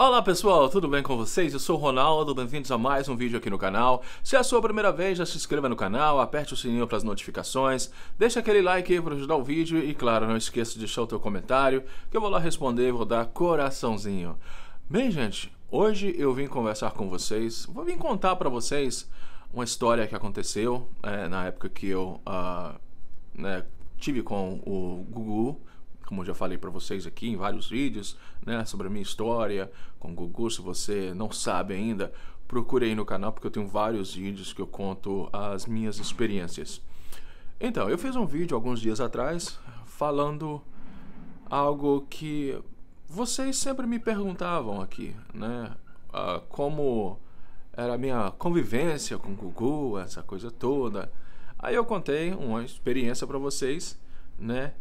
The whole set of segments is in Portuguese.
Olá pessoal, tudo bem com vocês? Eu sou o Ronaldo, bem-vindos a mais um vídeo aqui no canal. Se é a sua primeira vez, já se inscreva no canal, aperte o sininho para as notificações, deixa aquele like aí para ajudar o vídeo e claro, não esqueça de deixar o teu comentário que eu vou lá responder e vou dar coraçãozinho. Bem gente, hoje eu vim conversar com vocês, vou vir contar para vocês uma história que aconteceu é, na época que eu uh, né, tive com o Gugu, como eu já falei para vocês aqui em vários vídeos, né, sobre a minha história com o Gugu. Se você não sabe ainda, procure aí no canal porque eu tenho vários vídeos que eu conto as minhas experiências. Então, eu fiz um vídeo alguns dias atrás falando algo que vocês sempre me perguntavam aqui, né? Uh, como era a minha convivência com o Gugu, essa coisa toda. Aí eu contei uma experiência para vocês, né?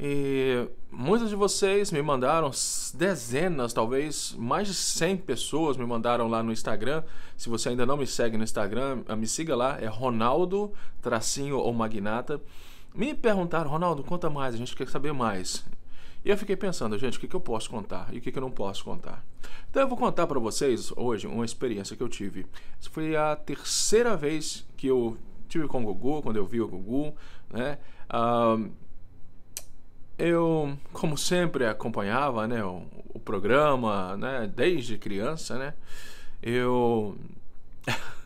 E muitos de vocês me mandaram, dezenas, talvez mais de 100 pessoas me mandaram lá no Instagram. Se você ainda não me segue no Instagram, ah, me siga lá, é Ronaldo Tracinho ou Magnata. Me perguntaram, Ronaldo, conta mais, a gente quer saber mais. E eu fiquei pensando, gente, o que, que eu posso contar e o que, que eu não posso contar. Então eu vou contar para vocês hoje uma experiência que eu tive. Essa foi a terceira vez que eu tive com o Gugu, quando eu vi o Gugu, né? Ah, eu, como sempre, acompanhava né, o, o programa né, desde criança, né? Eu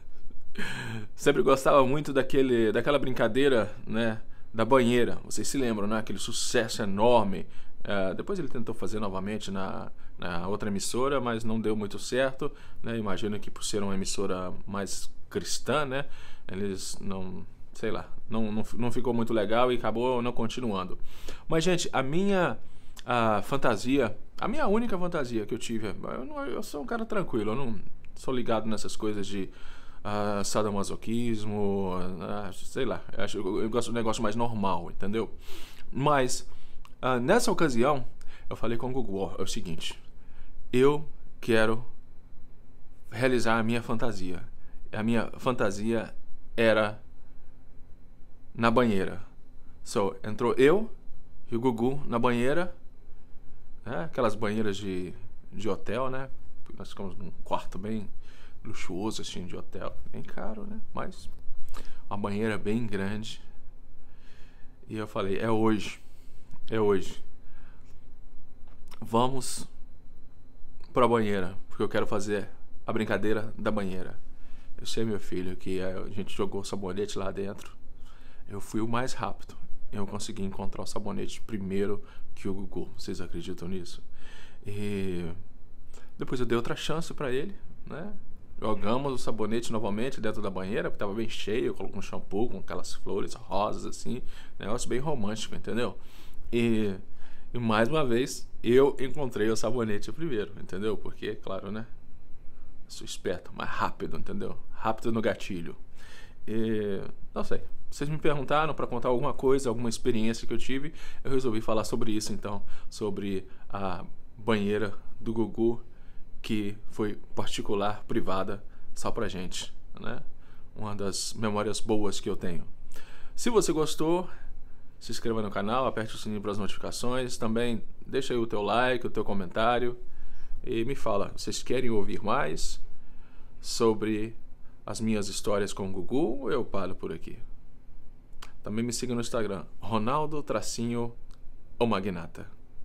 sempre gostava muito daquele, daquela brincadeira né, da banheira. Vocês se lembram, né? Aquele sucesso enorme. Uh, depois ele tentou fazer novamente na, na, outra emissora, mas não deu muito certo. Né? Imagino que por ser uma emissora mais cristã, né? Eles não sei lá, não, não, não ficou muito legal e acabou não continuando. Mas, gente, a minha a fantasia, a minha única fantasia que eu tive, eu, não, eu sou um cara tranquilo, eu não sou ligado nessas coisas de uh, sadomasoquismo, uh, sei lá, eu, eu gosto de um negócio mais normal, entendeu? Mas, uh, nessa ocasião, eu falei com o Google, é o seguinte, eu quero realizar a minha fantasia. A minha fantasia era na banheira. So, entrou eu e o Gugu na banheira, né? aquelas banheiras de, de hotel, né? Nós ficamos num quarto bem luxuoso, assim, de hotel. Bem caro, né? Mas uma banheira bem grande. E eu falei: é hoje, é hoje. Vamos para a banheira, porque eu quero fazer a brincadeira da banheira. Eu sei, meu filho, que a gente jogou sabonete lá dentro eu fui o mais rápido. Eu consegui encontrar o sabonete primeiro que o Gugu. Vocês acreditam nisso? E depois eu dei outra chance para ele, né? Jogamos o sabonete novamente dentro da banheira, porque estava bem cheio, colocou um shampoo com aquelas flores rosas assim, negócio bem romântico, entendeu? E, e mais uma vez eu encontrei o sabonete primeiro, entendeu? Porque, claro, né? Sou esperto, mas rápido, entendeu? Rápido no gatilho. E, não sei. Vocês me perguntaram para contar alguma coisa, alguma experiência que eu tive. Eu resolvi falar sobre isso então, sobre a banheira do Gugu que foi particular, privada, só pra gente, né? Uma das memórias boas que eu tenho. Se você gostou, se inscreva no canal, aperte o sininho para as notificações, também deixa aí o teu like, o teu comentário e me fala, vocês querem ouvir mais sobre as minhas histórias com o Gugu, eu paro por aqui. Também me siga no Instagram, Ronaldo Tracinho, o Magnata.